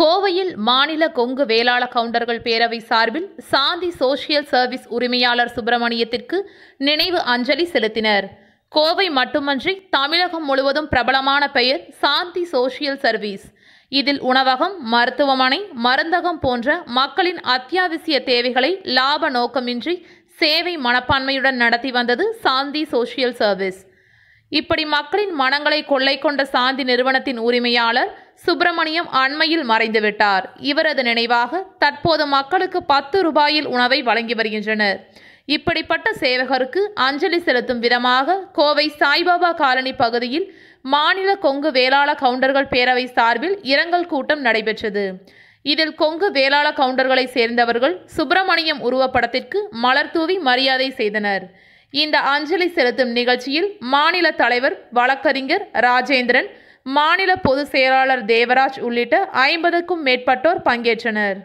கோவையில் மாநில கொங்கு வேளாள கவுண்டர்கள் பேரவை சார்பில் சாந்தி சோசியல் சர்வீஸ் உரிமையாளர் சுப்பிரமணியத்திற்கு நினைவு அஞ்சலி செலுத்தினர் கோவை மட்டுமன்றி தமிழகம் முழுவதும் பிரபலமான பெயர் சாந்தி சோசியல் சர்வீஸ் இதில் உணவகம் மருத்துவமனை மருந்தகம் போன்ற மக்களின் அத்தியாவசிய தேவைகளை லாப நோக்கமின்றி சேவை மனப்பான்மையுடன் நடத்தி வந்தது சாந்தி சோசியல் சர்வீஸ் இப்படி மக்களின் மனங்களை கொள்ளை கொண்ட சாந்தி நிறுவனத்தின் உரிமையாளர் சுப்பிரமணியம் அண்மையில் மறைந்துவிட்டார் இவரது நினைவாக தற்போது மக்களுக்கு பத்து ரூபாயில் உணவை வழங்கி வருகின்றனர் இப்படிப்பட்ட சேவகருக்கு அஞ்சலி செலுத்தும் விதமாக கோவை சாய்பாபா காலனி பகுதியில் மாநில கொங்கு வேளாள கவுண்டர்கள் பேரவை சார்பில் இரங்கல் கூட்டம் நடைபெற்றது இதில் கொங்கு வேளாள கவுண்டர்களை சேர்ந்தவர்கள் சுப்பிரமணியம் உருவப்படத்திற்கு மலர் தூவி மரியாதை செய்தனர் இந்த அஞ்சலி செலுத்தும் நிகழ்ச்சியில் மாநில தலைவர் வழக்கறிஞர் ராஜேந்திரன் மாநில பொதுச் செயலாளர் தேவராஜ் உள்ளிட்ட ஐம்பதுக்கும் மேற்பட்டோர் பங்கேற்றனர்